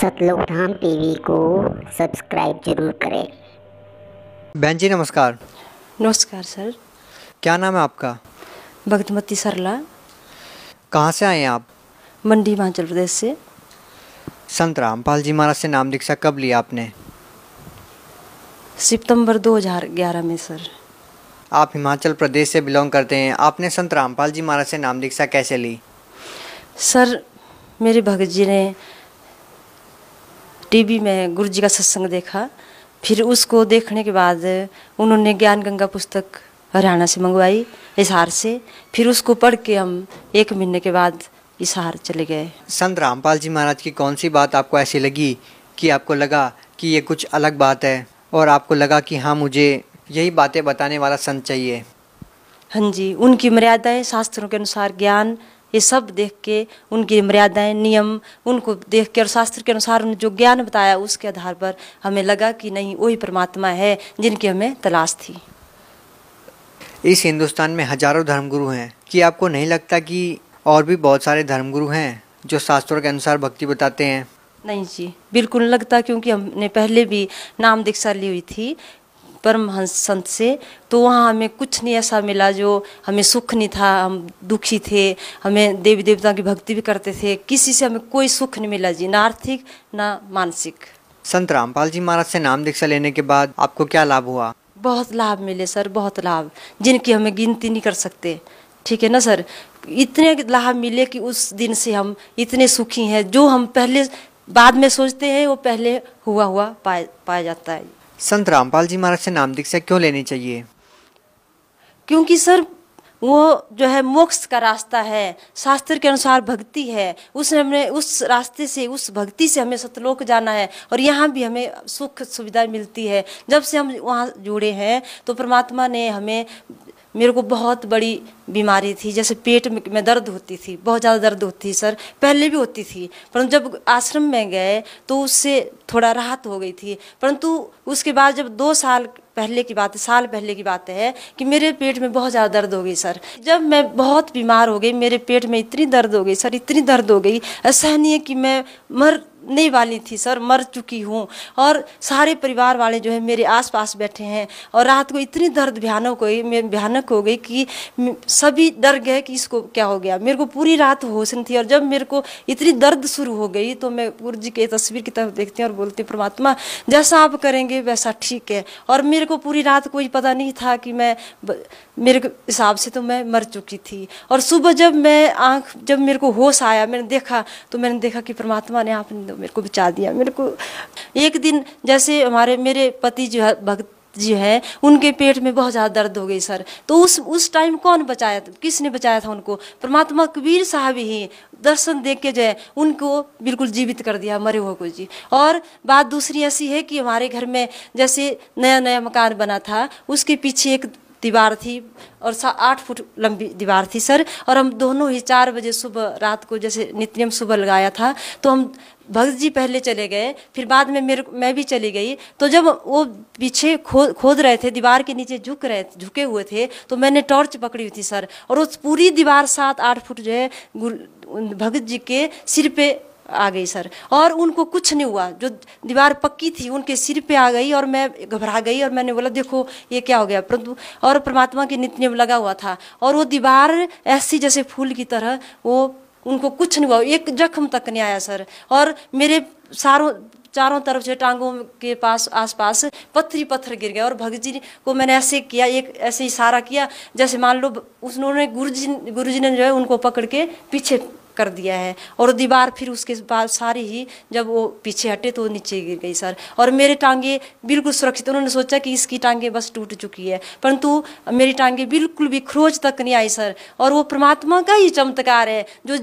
सतलोक धाम TV को subscribe जरूर करें बहन जी नमस्कार नमस्कार सर क्या नाम है आपका भगतमती सरला कहाँ से आए हैं आप मंडी हिमाचल प्रदेश से संत रामपाल जी महाराज से नाम दीक्षा कब लिया आपने सितंबर 2011 में सर आप हिमाचल प्रदेश से बिलोंग करते हैं आपने संत रामपाल जी महाराज से नाम दीक्षा कैसे ली सर मेरे भगत जी ने टीवी में गुरु जी का सत्संग देखा फिर उसको देखने के बाद उन्होंने ज्ञान गंगा पुस्तक हरियाणा से मंगवाई इशहार से फिर उसको पढ़ के हम एक महीने के बाद इशहार चले गए संत रामपाल जी महाराज की कौन सी बात आपको ऐसी लगी कि आपको लगा कि ये कुछ अलग बात है और आपको लगा कि हाँ मुझे यही बातें बताने वाला संत चाहिए हाँ जी उनकी मर्यादाएं शास्त्रों के अनुसार ज्ञान ये सब देख के उनकी मर्यादाएं नियम उनको देख के और शास्त्र के अनुसार उन्हें जो ज्ञान बताया उसके आधार पर हमें लगा कि नहीं वही परमात्मा है जिनकी हमें तलाश थी इस हिंदुस्तान में हजारों धर्मगुरु हैं कि आपको नहीं लगता कि और भी बहुत सारे धर्मगुरु हैं जो शास्त्रों के अनुसार भक्ति बताते हैं नहीं जी बिल्कुल लगता क्योंकि हमने पहले भी नाम दीक्षा ली हुई थी परमहंस संत से तो वहाँ हमें कुछ नहीं ऐसा मिला जो हमें सुख नहीं था हम दुखी थे हमें देवी देवता की भक्ति भी करते थे किसी से हमें कोई सुख नहीं मिला जी ना आर्थिक ना मानसिक संत रामपाल जी महाराज से नाम दीक्षा लेने के बाद आपको क्या लाभ हुआ बहुत लाभ मिले सर बहुत लाभ जिनकी हमें गिनती नहीं कर सकते ठीक है ना सर इतने लाभ मिले कि उस दिन से हम इतने सुखी हैं जो हम पहले बाद में सोचते हैं वो पहले हुआ हुआ पाया पाया जाता है संत रामपाल जी महाराज से नाम दीक्षा क्यों लेनी चाहिए क्योंकि सर वो जो है मोक्ष का रास्ता है शास्त्र के अनुसार भक्ति है उस हमने उस रास्ते से उस भक्ति से हमें सतलोक जाना है और यहाँ भी हमें सुख सुविधा मिलती है जब से हम वहाँ जुड़े हैं तो परमात्मा ने हमें मेरे को बहुत बड़ी बीमारी थी जैसे पेट में दर्द होती थी बहुत ज़्यादा दर्द होती थी सर पहले भी होती थी परंतु जब आश्रम में गए तो उससे थोड़ा राहत हो गई थी परंतु उसके बाद जब दो साल पहले की बात है साल पहले की बात है कि मेरे पेट में बहुत ज़्यादा दर्द हो गई सर जब मैं बहुत बीमार हो गई मेरे पेट में इतनी दर्द हो गई सर इतनी दर्द हो गई असहनीय कि मैं मर नहीं वाली थी सर मर चुकी हूँ और सारे परिवार वाले जो है मेरे आसपास बैठे हैं और रात को इतनी दर्द भयानक गई मैं भयानक हो गई कि सभी डर गए कि इसको क्या हो गया मेरे को पूरी रात होशन थी और जब मेरे को इतनी दर्द शुरू हो गई तो मैं गुरु जी की तस्वीर की तरफ देखती हूँ और बोलती हूँ परमात्मा जैसा आप करेंगे वैसा ठीक है और मेरे को पूरी रात कोई पता नहीं था कि मैं मेरे हिसाब से तो मैं मर चुकी थी और सुबह जब मैं आँख जब मेरे को होश आया मैंने देखा तो मैंने देखा कि परमात्मा ने आपने दो तो मेरे को बचा दिया मेरे को एक दिन जैसे हमारे मेरे पति जो है भक्त जी हैं उनके पेट में बहुत ज़्यादा दर्द हो गई सर तो उस उस टाइम कौन बचाया था किसने बचाया था उनको परमात्मा कबीर साहब ही दर्शन देख के जो है उनको बिल्कुल जीवित कर दिया मरे हुए को जी और बात दूसरी ऐसी है कि हमारे घर में जैसे नया नया मकान बना था उसके पीछे एक दीवार थी और आठ फुट लंबी दीवार थी सर और हम दोनों ही चार बजे सुबह रात को जैसे नित्यम सुबह लगाया था तो हम भगत जी पहले चले गए फिर बाद में मेरे मैं भी चली गई तो जब वो पीछे खो खोद रहे थे दीवार के नीचे झुक रहे झुके हुए थे तो मैंने टॉर्च पकड़ी हुई थी सर और उस पूरी दीवार सात आठ फुट जो है भगत जी के सिर पे आ गई सर और उनको कुछ नहीं हुआ जो दीवार पक्की थी उनके सिर पे आ गई और मैं घबरा गई और मैंने बोला देखो ये क्या हो गया परंतु और परमात्मा के नित्य लगा हुआ था और वो दीवार ऐसी जैसे फूल की तरह वो उनको कुछ नहीं हुआ एक जख्म तक नहीं आया सर और मेरे सारों चारों तरफ से टांगों के पास आसपास पत्थर ही पत्थर गिर गया और भगत जी को मैंने ऐसे किया एक ऐसे इशारा किया जैसे मान लो उन्होंने गुरु जी गुरु जी ने जो है उनको पकड़ के पीछे कर दिया है और दीवार फिर उसके बाद सारी ही जब वो पीछे हटे तो नीचे गिर गई सर और मेरे टांगे बिल्कुल सुरक्षित उन्होंने सोचा कि इसकी टांगे बस टूट चुकी है परंतु मेरी टांगे बिल्कुल भी खरोज तक नहीं आई सर और वो परमात्मा का ही चमत्कार है जो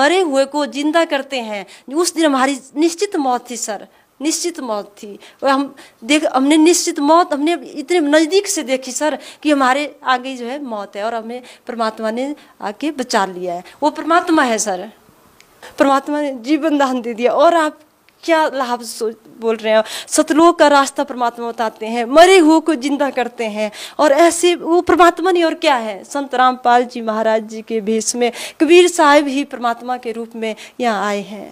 मरे हुए को जिंदा करते हैं उस दिन हमारी निश्चित मौत थी सर निश्चित मौत थी और हम देख हमने निश्चित मौत हमने इतने नज़दीक से देखी सर कि हमारे आगे जो है मौत है और हमें परमात्मा ने आके बचा लिया है वो परमात्मा है सर परमात्मा ने जीवन दान दे दिया और आप क्या लाभ बोल रहे हैं सतलोक का रास्ता परमात्मा बताते हैं मरे हुए को जिंदा करते हैं और ऐसे वो परमात्मा नहीं और क्या है संत रामपाल जी महाराज जी के भेष में कबीर साहब ही परमात्मा के रूप में यहाँ आए हैं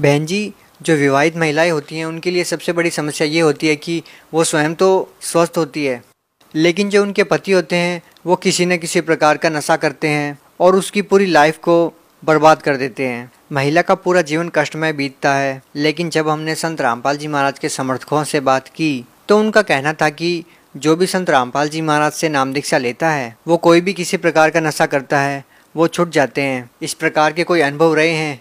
बहन जी जो विवाहित महिलाएं होती हैं उनके लिए सबसे बड़ी समस्या ये होती है कि वो स्वयं तो स्वस्थ होती है लेकिन जो उनके पति होते हैं वो किसी न किसी प्रकार का नशा करते हैं और उसकी पूरी लाइफ को बर्बाद कर देते हैं महिला का पूरा जीवन कष्टमय बीतता है लेकिन जब हमने संत रामपाल जी महाराज के समर्थकों से बात की तो उनका कहना था कि जो भी संत रामपाल जी महाराज से नाम दीक्षा लेता है वो कोई भी किसी प्रकार का नशा करता है वो छुट जाते हैं इस प्रकार के कोई अनुभव रहे हैं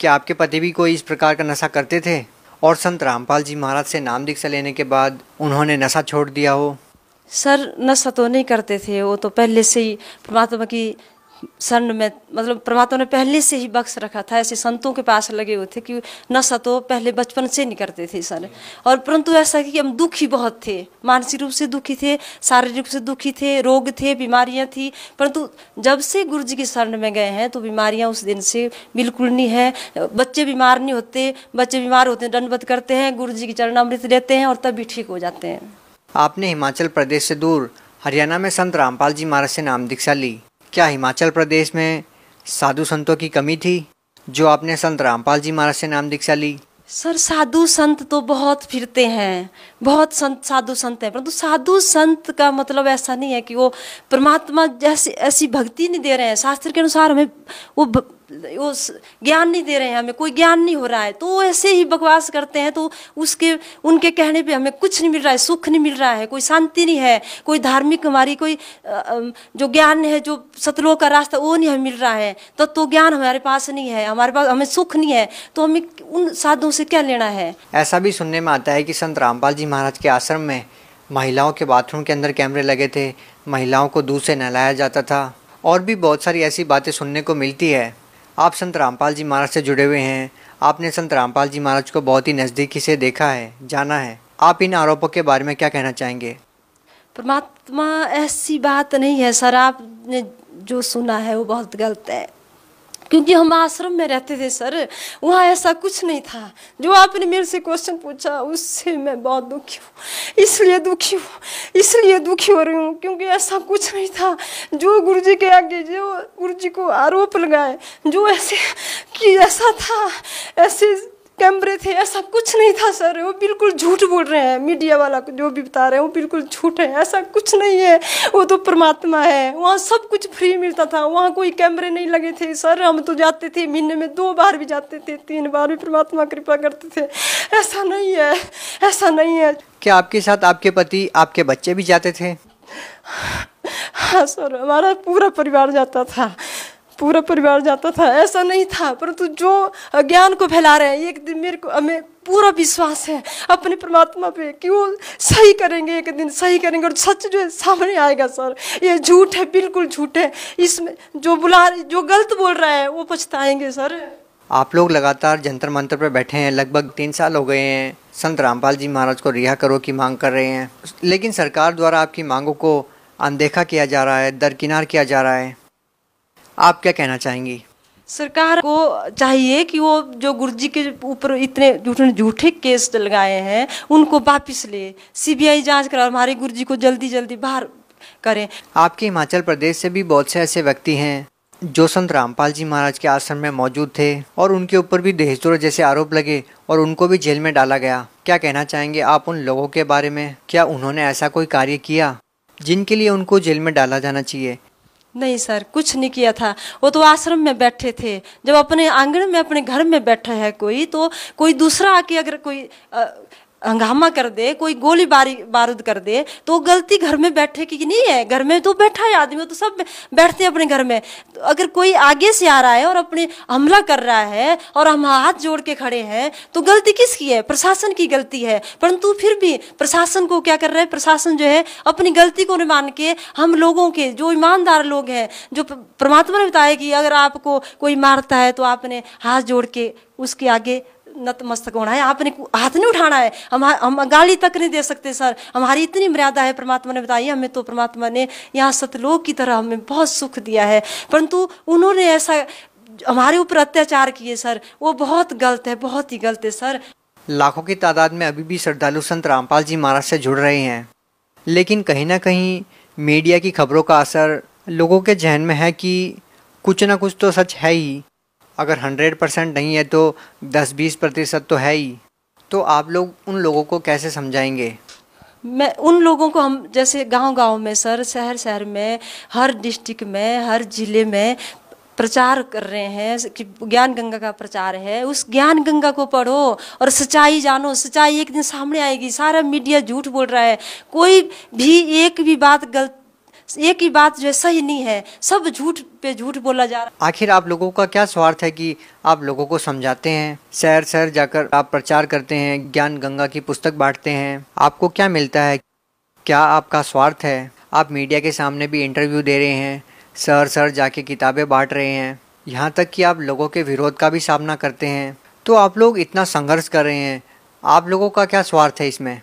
क्या आपके पति भी कोई इस प्रकार का नशा करते थे और संत रामपाल जी महाराज से नाम दीक्षा लेने के बाद उन्होंने नशा छोड़ दिया हो सर नशा तो नहीं करते थे वो तो पहले से ही परमात्मा की शरण में मतलब परमात्मा ने पहले से ही बख्श रखा था ऐसे संतों के पास लगे हुए थे कि न सतो पहले बचपन से नहीं करते थे सर और परंतु ऐसा कि हम दुखी बहुत थे मानसिक रूप से दुखी थे शारीरिक रूप से दुखी थे रोग थे बीमारियां थी परंतु जब से गुरु जी के शरण में गए हैं तो बीमारियां उस दिन से बिल्कुल नहीं है बच्चे बीमार नहीं होते बच्चे बीमार होते हैं दंडवत करते हैं गुरु जी की चरणामृत लेते हैं और तभी ठीक हो जाते हैं आपने हिमाचल प्रदेश से दूर हरियाणा में संत रामपाल जी महाराज से नाम दीक्षा ली क्या हिमाचल प्रदेश में साधु संतों की कमी थी जो आपने संत रामपाल जी महाराज से नाम दीक्षा ली सर साधु संत तो बहुत फिरते हैं बहुत संत साधु संत हैं परंतु साधु संत का मतलब ऐसा नहीं है कि वो परमात्मा जैसी ऐसी भक्ति नहीं दे रहे हैं शास्त्र के अनुसार हमें वो उस ज्ञान नहीं दे रहे हैं हमें कोई ज्ञान नहीं हो रहा है तो ऐसे ही बकवास करते हैं तो उसके उनके कहने पे हमें कुछ नहीं मिल रहा है सुख नहीं मिल रहा है कोई शांति नहीं है कोई धार्मिक हमारी कोई जो ज्ञान है जो सतलोह का रास्ता वो नहीं हमें मिल रहा है तो, तो ज्ञान हमारे पास नहीं है हमारे पास हमें सुख नहीं है तो हमें उन साधुओं से क्या लेना है ऐसा भी सुनने में आता है कि संत रामपाल जी महाराज के आश्रम में महिलाओं के बाथरूम के अंदर कैमरे लगे थे महिलाओं को दूध से नहलाया जाता था और भी बहुत सारी ऐसी बातें सुनने को मिलती है आप संत रामपाल जी महाराज से जुड़े हुए हैं आपने संत रामपाल जी महाराज को बहुत ही नज़दीकी से देखा है जाना है आप इन आरोपों के बारे में क्या कहना चाहेंगे परमात्मा ऐसी बात नहीं है सर आपने जो सुना है वो बहुत गलत है क्योंकि हम आश्रम में रहते थे सर वहाँ ऐसा कुछ नहीं था जो आपने मेरे से क्वेश्चन पूछा उससे मैं बहुत दुखी हूँ इसलिए दुखी हूँ इसलिए दुखी हो रही हूँ क्योंकि ऐसा कुछ नहीं था जो गुरु जी के आगे जो गुरु जी को आरोप लगाए जो ऐसे कि ऐसा था ऐसे कैमरे थे ऐसा कुछ नहीं था सर वो बिल्कुल झूठ बोल रहे हैं मीडिया वाला जो भी बता रहे हैं वो बिल्कुल झूठ है ऐसा कुछ नहीं है वो तो परमात्मा है वहाँ सब कुछ फ्री मिलता था वहाँ कोई कैमरे नहीं लगे थे सर हम तो जाते थे महीने में दो बार भी जाते थे तीन बार भी परमात्मा कृपा करते थे ऐसा नहीं है ऐसा नहीं है क्या आपके साथ आपके पति आपके बच्चे भी जाते थे हाँ सर हमारा पूरा परिवार जाता था पूरा परिवार जाता था ऐसा नहीं था परंतु जो ज्ञान को फैला रहे हैं एक दिन मेरे को हमें पूरा विश्वास है अपने परमात्मा पे कि वो सही करेंगे एक दिन सही करेंगे और सच जो है सामने आएगा सर ये झूठ है बिल्कुल झूठ है इसमें जो बुला जो गलत बोल रहा है वो पछताएंगे सर आप लोग लगातार जंतर मंत्र पर बैठे हैं लगभग तीन साल हो गए हैं संत रामपाल जी महाराज को रिहा करो की मांग कर रहे हैं लेकिन सरकार द्वारा आपकी मांगों को अनदेखा किया जा रहा है दरकिनार किया जा रहा है आप क्या कहना चाहेंगी सरकार को चाहिए कि वो जो गुरुजी के ऊपर इतने झूठे झूठे केस लगाए हैं उनको वापिस ले सीबीआई जांच करा और हमारे गुरुजी को जल्दी जल्दी बाहर करें आपके हिमाचल प्रदेश से भी बहुत से ऐसे व्यक्ति हैं जो संत रामपाल जी महाराज के आश्रम में मौजूद थे और उनके ऊपर भी दहेजोर जैसे आरोप लगे और उनको भी जेल में डाला गया क्या कहना चाहेंगे आप उन लोगों के बारे में क्या उन्होंने ऐसा कोई कार्य किया जिनके लिए उनको जेल में डाला जाना चाहिए नहीं सर कुछ नहीं किया था वो तो आश्रम में बैठे थे जब अपने आंगन में अपने घर में बैठा है कोई तो कोई दूसरा आके अगर कोई हंगामा कर दे कोई गोली बारी बारूद कर दे तो गलती घर में बैठे की नहीं है घर में तो बैठा है आदमी तो सब बैठते हैं अपने घर में तो अगर कोई आगे से आ रहा है और अपने हमला कर रहा है और हम हाथ जोड़ के खड़े हैं तो गलती किसकी है प्रशासन की गलती है परंतु फिर भी प्रशासन को क्या कर रहा है प्रशासन जो है अपनी गलती को मान के हम लोगों के जो ईमानदार लोग हैं जो परमात्मा ने बताया कि अगर आपको कोई मारता है तो आपने हाथ जोड़ के उसके आगे नतमस्तक होना है आपने हाथ नहीं उठाना है हम हम गाली तक नहीं दे सकते सर हमारी इतनी मर्यादा है परमात्मा ने बताई हमें तो परमात्मा ने यहाँ सतलोक की तरह हमें बहुत सुख दिया है परंतु उन्होंने ऐसा हमारे ऊपर अत्याचार किए सर वो बहुत गलत है बहुत ही गलत है सर लाखों की तादाद में अभी भी श्रद्धालु संत रामपाल जी महाराज से जुड़ रहे हैं लेकिन कहीं ना कहीं मीडिया की खबरों का असर लोगों के जहन में है कि कुछ ना कुछ तो सच है ही अगर हंड्रेड परसेंट नहीं है तो दस बीस प्रतिशत तो है ही तो आप लोग उन लोगों को कैसे समझाएंगे मैं उन लोगों को हम जैसे गांव-गांव में सर शहर शहर में हर डिस्ट्रिक्ट में हर ज़िले में प्रचार कर रहे हैं कि ज्ञान गंगा का प्रचार है उस ज्ञान गंगा को पढ़ो और सच्चाई जानो सच्चाई एक दिन सामने आएगी सारा मीडिया झूठ बोल रहा है कोई भी एक भी बात गलत एक ही बात जो है सही नहीं है सब झूठ पे झूठ बोला जा रहा है आखिर आप लोगों का क्या स्वार्थ है कि आप लोगों को समझाते हैं शहर शहर जाकर आप प्रचार करते हैं ज्ञान गंगा की पुस्तक बांटते हैं आपको क्या मिलता है क्या आपका स्वार्थ है आप मीडिया के सामने भी इंटरव्यू दे रहे हैं सर सर जाके किताबें बांट रहे हैं यहाँ तक कि आप लोगों के विरोध का भी सामना करते हैं तो आप लोग इतना संघर्ष कर रहे हैं आप लोगों का क्या स्वार्थ है इसमें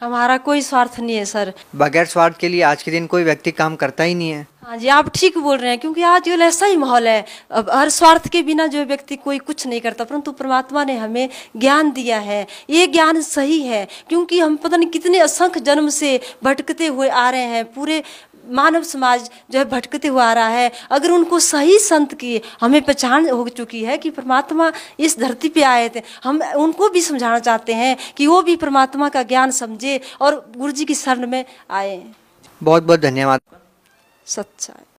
हमारा कोई स्वार्थ नहीं है सर बगैर स्वार्थ के लिए आज के दिन कोई व्यक्ति काम करता ही नहीं है हाँ जी आप ठीक बोल रहे हैं क्योंकि कल ऐसा ही माहौल है अब हर स्वार्थ के बिना जो व्यक्ति कोई कुछ नहीं करता परंतु परमात्मा ने हमें ज्ञान दिया है ये ज्ञान सही है क्योंकि हम पता नहीं कितने असंख्य जन्म से भटकते हुए आ रहे हैं पूरे मानव समाज जो है भटकते हुआ आ रहा है अगर उनको सही संत की हमें पहचान हो चुकी है कि परमात्मा इस धरती पे आए थे हम उनको भी समझाना चाहते हैं कि वो भी परमात्मा का ज्ञान समझे और गुरु जी की शरण में आए बहुत बहुत धन्यवाद सच्चा